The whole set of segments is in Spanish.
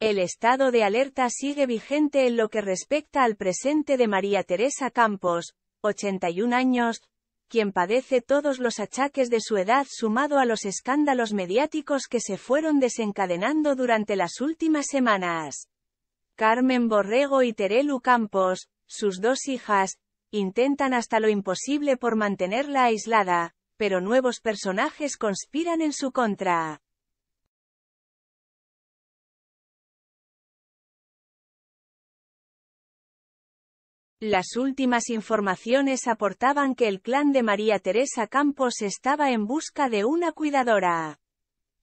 El estado de alerta sigue vigente en lo que respecta al presente de María Teresa Campos, 81 años, quien padece todos los achaques de su edad sumado a los escándalos mediáticos que se fueron desencadenando durante las últimas semanas. Carmen Borrego y Terelu Campos, sus dos hijas, intentan hasta lo imposible por mantenerla aislada, pero nuevos personajes conspiran en su contra. Las últimas informaciones aportaban que el clan de María Teresa Campos estaba en busca de una cuidadora.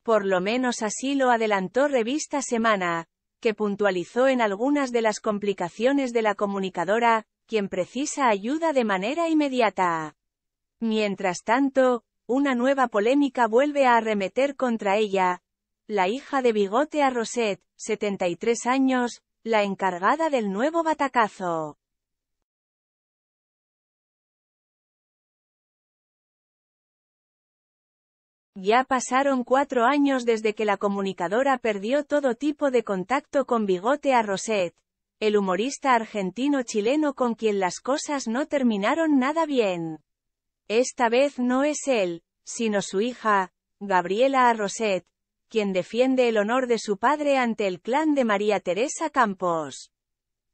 Por lo menos así lo adelantó Revista Semana, que puntualizó en algunas de las complicaciones de la comunicadora, quien precisa ayuda de manera inmediata. Mientras tanto, una nueva polémica vuelve a arremeter contra ella. La hija de Bigote a Rosette, 73 años, la encargada del nuevo batacazo. Ya pasaron cuatro años desde que la comunicadora perdió todo tipo de contacto con Bigote a el humorista argentino-chileno con quien las cosas no terminaron nada bien. Esta vez no es él, sino su hija, Gabriela Arroset, quien defiende el honor de su padre ante el clan de María Teresa Campos.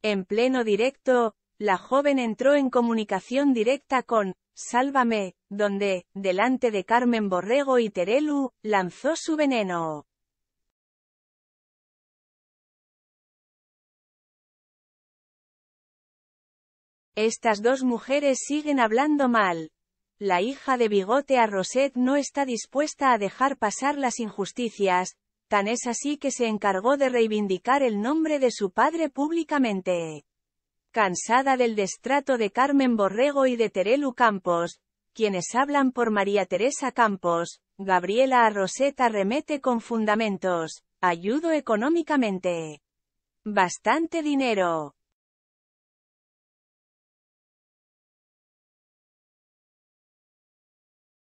En pleno directo, la joven entró en comunicación directa con Sálvame, donde, delante de Carmen Borrego y Terelu, lanzó su veneno. Estas dos mujeres siguen hablando mal. La hija de Bigote a Rosette no está dispuesta a dejar pasar las injusticias, tan es así que se encargó de reivindicar el nombre de su padre públicamente cansada del destrato de Carmen Borrego y de Terelu Campos, quienes hablan por María Teresa Campos, Gabriela Roseta remete con fundamentos, ayudo económicamente. Bastante dinero.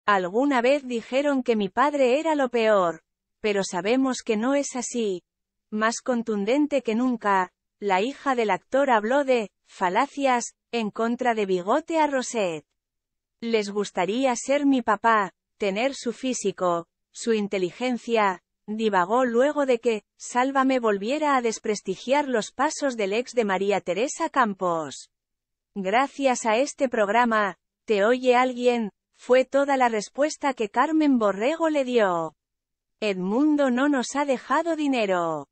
Alguna vez dijeron que mi padre era lo peor, pero sabemos que no es así. Más contundente que nunca, la hija del actor habló de falacias en contra de bigote a Rosette. Les gustaría ser mi papá, tener su físico, su inteligencia, divagó luego de que, Sálvame volviera a desprestigiar los pasos del ex de María Teresa Campos. Gracias a este programa, ¿te oye alguien? fue toda la respuesta que Carmen Borrego le dio. Edmundo no nos ha dejado dinero.